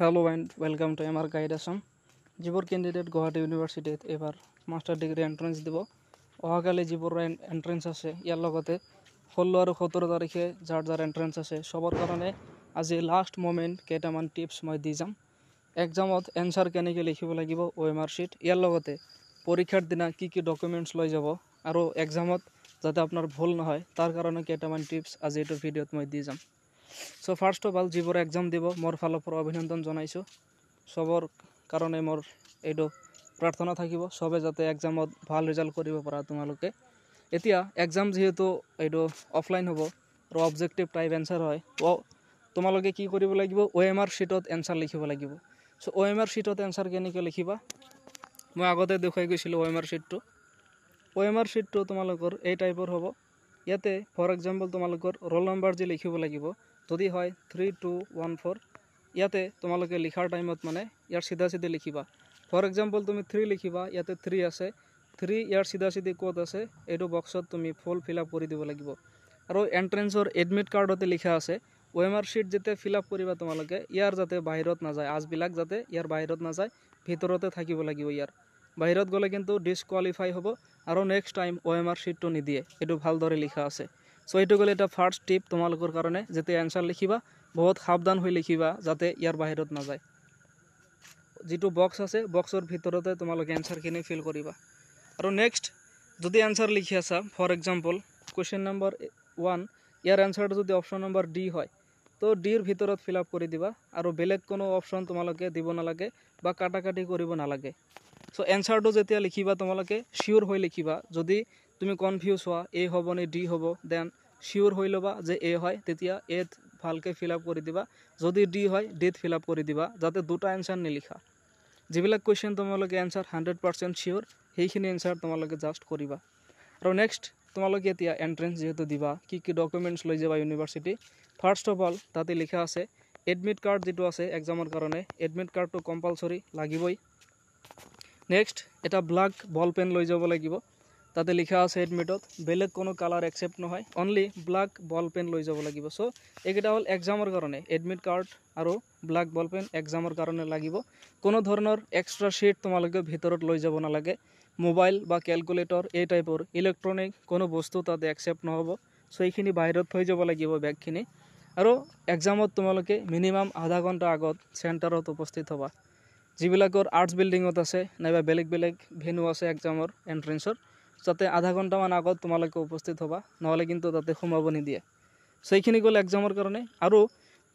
hello' and welcome to M R guide Assam যিবোৰ candidate Guwahati ইউনিভাৰ্চিটিত এইবাৰ মাষ্টাৰ ডিগ্ৰী এণ্ট্ৰেঞ্চ দিব অহাকালি যিবোৰ এণ্ট্ৰেঞ্চ আছে ইয়াৰ লগতে ষোল্ল আৰু সোতৰ তাৰিখে যাৰ যাৰ এণ্ট্ৰেঞ্চ আছে চবৰ কাৰণে আজি লাষ্ট মমেণ্ট কেইটামান টিপছ মই দি যাম একজামত এনচাৰ কেনেকৈ লিখিব লাগিব অ' এম আৰ চিট ইয়াৰ লগতে পৰীক্ষাৰ দিনা কি কি ডকুমেণ্টছ লৈ যাব আৰু একজামত যাতে আপোনাৰ ভুল নহয় তাৰ কাৰণে কেইটামান টিপছ আজি এইটো ভিডিঅ'ত মই দি যাম চ' ফাৰ্ষ্ট অফ অল যিবোৰ এক্সাম দিব মোৰ ফালৰ পৰা অভিনন্দন জনাইছোঁ চবৰ কাৰণে মোৰ এইটো প্ৰাৰ্থনা থাকিব চবে যাতে এক্সামত ভাল ৰিজাল্ট কৰিব পাৰা তোমালোকে এতিয়া এক্সাম যিহেতু এইটো অফলাইন হ'ব আৰু অবজেক্টিভ টাইপ এনচাৰ হয় তোমালোকে কি কৰিব লাগিব অ' এম আৰ শ্বীটত এনচাৰ লিখিব লাগিব চ' অ' এম আৰ শ্বীটত এনচাৰ কেনেকৈ লিখিবা মই আগতে দেখুৱাই গৈছিলোঁ অ' এম আৰ শ্বীটটো অ' এম আৰ শ্বীটটো তোমালোকৰ এই টাইপৰ হ'ব ইয়াতে ফৰ এক্সাম্পল তোমালোকৰ ৰোল নম্বৰ যি লিখিব লাগিব যদি হয় থ্ৰী টু ওৱান ফ'ৰ ইয়াতে তোমালোকে লিখাৰ টাইমত মানে ইয়াৰ চিধা চিধি লিখিবা ফৰ এক্সাম্পল তুমি থ্ৰী লিখিবা ইয়াতে থ্ৰী আছে থ্ৰী ইয়াৰ চিধা চিধি ক'ত আছে এইটো বক্সত তুমি ফুল ফিল আপ কৰি দিব লাগিব আৰু এণ্ট্ৰেঞ্চৰ এডমিট কাৰ্ডতে লিখা আছে ৱেম আৰ শ্বিট যেতিয়া ফিল আপ কৰিবা তোমালোকে ইয়াৰ যাতে বাহিৰত নাযায় আজবিলাক যাতে ইয়াৰ বাহিৰত নাযায় ভিতৰতে থাকিব লাগিব ইয়াৰ বাহিৰত গ'লে কিন্তু ডিছকোৱালিফাই হ'ব আৰু নেক্সট টাইম ৱেম আৰ শ্বিটটো নিদিয়ে এইটো ভালদৰে লিখা আছে চ' এইটো গ'লে এটা ফাৰ্ষ্ট টিপ তোমালোকৰ কাৰণে যাতে এনচাৰ লিখিবা বহুত সাৱধান হৈ লিখিবা যাতে ইয়াৰ বাহিৰত নাযায় যিটো বক্স আছে বক্সৰ ভিতৰতে তোমালোকে এনচাৰখিনি ফিল কৰিবা আৰু নেক্সট যদি এনচাৰ লিখি আছা for example question number one ইয়াৰ এনচাৰটো যদি অপশ্যন নম্বৰ ডি হয় তো ডিৰ ভিতৰত ফিল আপ কৰি দিবা আৰু বেলেগ কোনো অপশ্যন তোমালোকে দিব নালাগে বা কাটাকাটি কৰিব নালাগে চ' এনচাৰটো যেতিয়া লিখিবা তোমালোকে চিয়'ৰ হৈ লিখিবা যদি তুমি কনফিউজ হোৱা এ হ'ব নে ডি হ'ব দেন চিয়'ৰ হৈ ল'বা যে এ হয় তেতিয়া এত ভালকৈ ফিল আপ কৰি দিবা যদি ডি হয় ডিত ফিল আপ কৰি দিবা যাতে দুটা এনচাৰ নিলিখা যিবিলাক কুৱেশ্যন তোমালোকে এনচাৰ হাণ্ড্ৰেড পাৰ্চেণ্ট চিয়'ৰ সেইখিনি এনচাৰ তোমালোকে জাষ্ট কৰিবা আৰু নেক্সট তোমালোকে এতিয়া এণ্ট্ৰেঞ্চ যিহেতু দিবা কি কি ডকুমেণ্টছ লৈ যাবা ইউনিভাৰ্চিটি ফাৰ্ষ্ট অফ অল তাতে লিখা আছে এডমিট কাৰ্ড যিটো আছে এক্সামৰ কাৰণে এডমিট কাৰ্ডটো কম্পালচৰি লাগিবই নেক্সট এটা ব্লাক বল পেন লৈ যাব লাগিব তাতে লিখা আছে এডমিটত বেলেগ কোনো কালাৰ একচেপ্ট নহয় অনলি ব্লাক বল পেন লৈ যাব লাগিব চ' এইকেইটা হল এক্সামৰ কাৰণে এডমিট কাৰ্ড আৰু ব্লাক বল পেন এক্সামৰ কাৰণে লাগিব কোনো ধৰণৰ এক্সট্ৰা শীট তোমালোকে ভিতৰত লৈ যাব নালাগে মোবাইল বা কেলকুলেটৰ এই টাইপৰ ইলেক্ট্ৰনিক কোনো বস্তু তাতে একচেপ্ট নহব চ' এইখিনি বাহিৰত থৈ যাব লাগিব বেগখিনি আৰু এক্সামত তোমালোকে মিনিমাম আধা ঘণ্টা আগত চেণ্টাৰত উপস্থিত হবা যিবিলাকৰ আৰ্টছ বিল্ডিঙত আছে নাইবা বেলেগ বেলেগ ভেনু আছে এক্সামৰ এণ্ট্ৰেঞ্চৰ যাতে আধা ঘণ্টামান আগত তোমালোকে উপস্থিত হ'বা নহ'লে কিন্তু তাতে সোমাব নিদিয়ে সেইখিনি গ'ল এক্সামৰ কাৰণে আৰু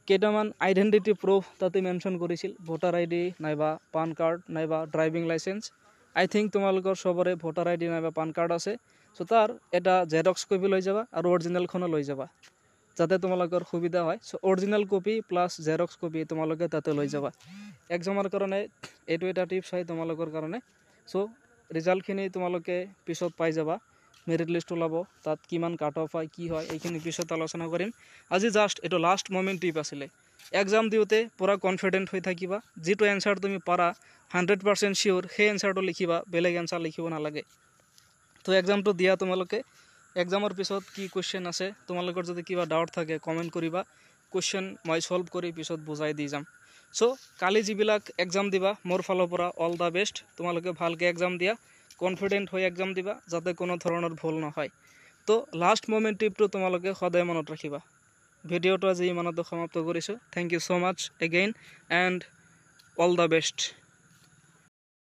কেইটামান আইডেণ্টিটি প্ৰুফ তাতে মেনশ্যন কৰিছিল ভোটাৰ আই ডি নাইবা পান কাৰ্ড নাইবা ড্ৰাইভিং লাইচেঞ্চ আই থিংক তোমালোকৰ চবৰে ভোটাৰ আই ডি নাইবা পান কাৰ্ড আছে চ' তাৰ এটা জেৰক্স কপি লৈ যাবা আৰু অৰিজিনেলখনো লৈ যাবা যাতে তোমালোকৰ সুবিধা হয় so' original copy plus xerox copy তোমালোকে তাতে লৈ যাবা এক্সামৰ কাৰণে এইটো এটা টিপছ হয় তোমালোকৰ কাৰণে চ' ৰিজাল্টখিনি তোমালোকে পিছত পাই যাবা মেৰিট লিষ্ট ওলাব তাত কিমান কাট অফ হয় কি হয় এইখিনি পিছত আলোচনা কৰিম আজি জাষ্ট এইটো লাষ্ট মমেণ্ট টিপ আছিলে এক্সাম দিওঁতে পূৰা কনফিডেণ্ট হৈ থাকিবা যিটো এনচাৰ তুমি পাৰা হাণ্ড্ৰেড পাৰ্চেণ্ট চিয়'ৰ সেই এনচাৰটো লিখিবা বেলেগ এনচাৰ লিখিব নালাগে তো এক্সামটো দিয়া তোমালোকে এক্সামৰ পিছত কি কুৱেশ্যন আছে তোমালোকৰ যদি কিবা ডাউট থাকে কমেণ্ট কৰিবা কুৱেশ্যন মই চল্ভ কৰি পিছত বুজাই দি যাম সো কালি যা এক্সাম দিবা মোর ফালের অল দ্য বেস্ট তোমালে ভালকে এক্সাম দিয়া কনফিডেন্ট হয়ে এক্সাম দিবা যাতে কোনো ধরনের ভুল নহয় তো লাস্ট মোমেন্ট টিপটো তোমালে সদায় মনত রাখিবা ভিডিওটা আজ ইমানত সমাপ্ত করছো thank you so much again and all the best